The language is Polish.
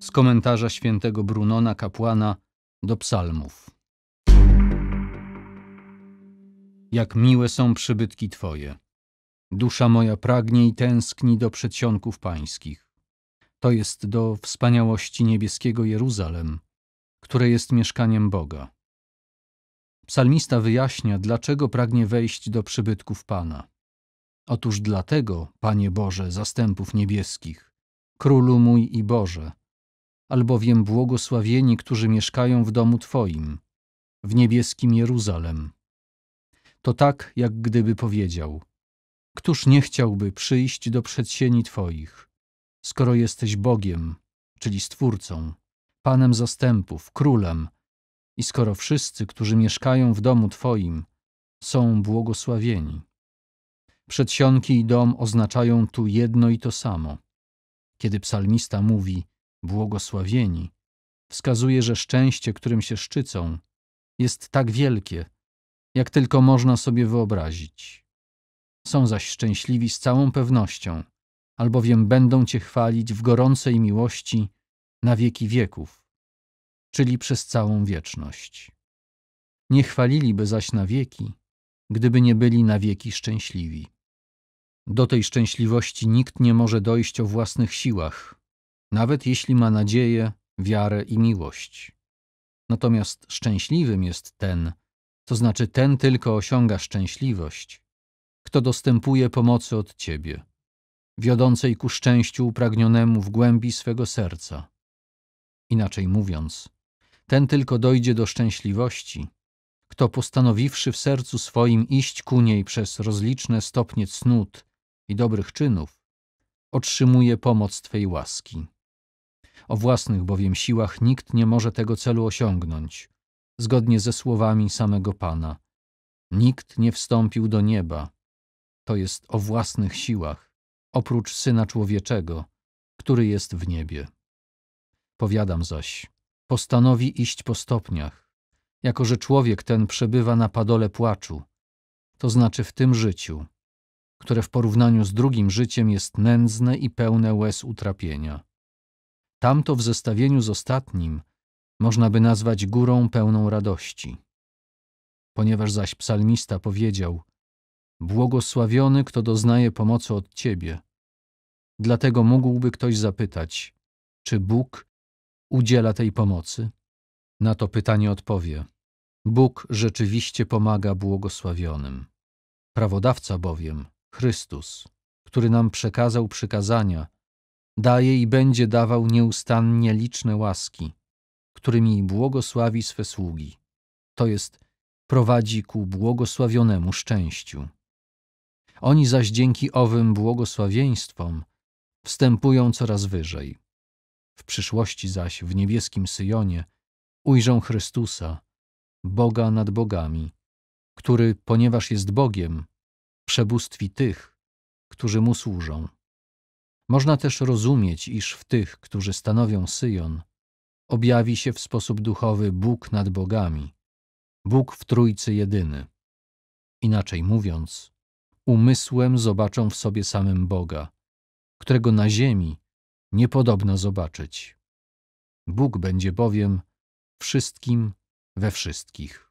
Z komentarza świętego Brunona kapłana do psalmów. Jak miłe są przybytki Twoje. Dusza moja pragnie i tęskni do przedsionków pańskich. To jest do wspaniałości niebieskiego Jeruzalem, które jest mieszkaniem Boga. Psalmista wyjaśnia, dlaczego pragnie wejść do przybytków Pana. Otóż dlatego, Panie Boże, zastępów niebieskich, Królu mój i Boże, albowiem błogosławieni, którzy mieszkają w domu Twoim, w niebieskim Jeruzalem. To tak, jak gdyby powiedział: Któż nie chciałby przyjść do przedsieni Twoich, skoro jesteś Bogiem, czyli Stwórcą, Panem zastępów, Królem, i skoro wszyscy, którzy mieszkają w domu Twoim, są błogosławieni. Przedsionki i dom oznaczają tu jedno i to samo. Kiedy psalmista mówi – błogosławieni, wskazuje, że szczęście, którym się szczycą, jest tak wielkie, jak tylko można sobie wyobrazić. Są zaś szczęśliwi z całą pewnością, albowiem będą Cię chwalić w gorącej miłości na wieki wieków, czyli przez całą wieczność. Nie chwaliliby zaś na wieki, gdyby nie byli na wieki szczęśliwi. Do tej szczęśliwości nikt nie może dojść o własnych siłach, nawet jeśli ma nadzieję, wiarę i miłość. Natomiast szczęśliwym jest ten, to znaczy ten tylko osiąga szczęśliwość, kto dostępuje pomocy od Ciebie, wiodącej ku szczęściu upragnionemu w głębi swego serca. Inaczej mówiąc, ten tylko dojdzie do szczęśliwości, kto postanowiwszy w sercu swoim iść ku niej przez rozliczne stopnie cnót i dobrych czynów, otrzymuje pomoc Twej łaski. O własnych bowiem siłach nikt nie może tego celu osiągnąć, zgodnie ze słowami samego Pana. Nikt nie wstąpił do nieba, to jest o własnych siłach, oprócz Syna Człowieczego, który jest w niebie. Powiadam zaś, postanowi iść po stopniach, jako że człowiek ten przebywa na padole płaczu, to znaczy w tym życiu, które w porównaniu z drugim życiem jest nędzne i pełne łez utrapienia. Tamto w zestawieniu z ostatnim można by nazwać górą pełną radości. Ponieważ zaś psalmista powiedział: Błogosławiony, kto doznaje pomocy od ciebie. Dlatego mógłby ktoś zapytać: Czy Bóg udziela tej pomocy? Na to pytanie odpowie: Bóg rzeczywiście pomaga błogosławionym. Prawodawca bowiem, Chrystus, który nam przekazał przykazania, daje i będzie dawał nieustannie liczne łaski, którymi błogosławi swe sługi, to jest prowadzi ku błogosławionemu szczęściu. Oni zaś dzięki owym błogosławieństwom wstępują coraz wyżej. W przyszłości zaś w niebieskim Syjonie ujrzą Chrystusa, Boga nad bogami, który, ponieważ jest Bogiem, przebóstwi tych, którzy Mu służą. Można też rozumieć, iż w tych, którzy stanowią Syjon, objawi się w sposób duchowy Bóg nad bogami, Bóg w Trójcy jedyny. Inaczej mówiąc, umysłem zobaczą w sobie samym Boga, którego na ziemi niepodobno zobaczyć. Bóg będzie bowiem wszystkim we wszystkich.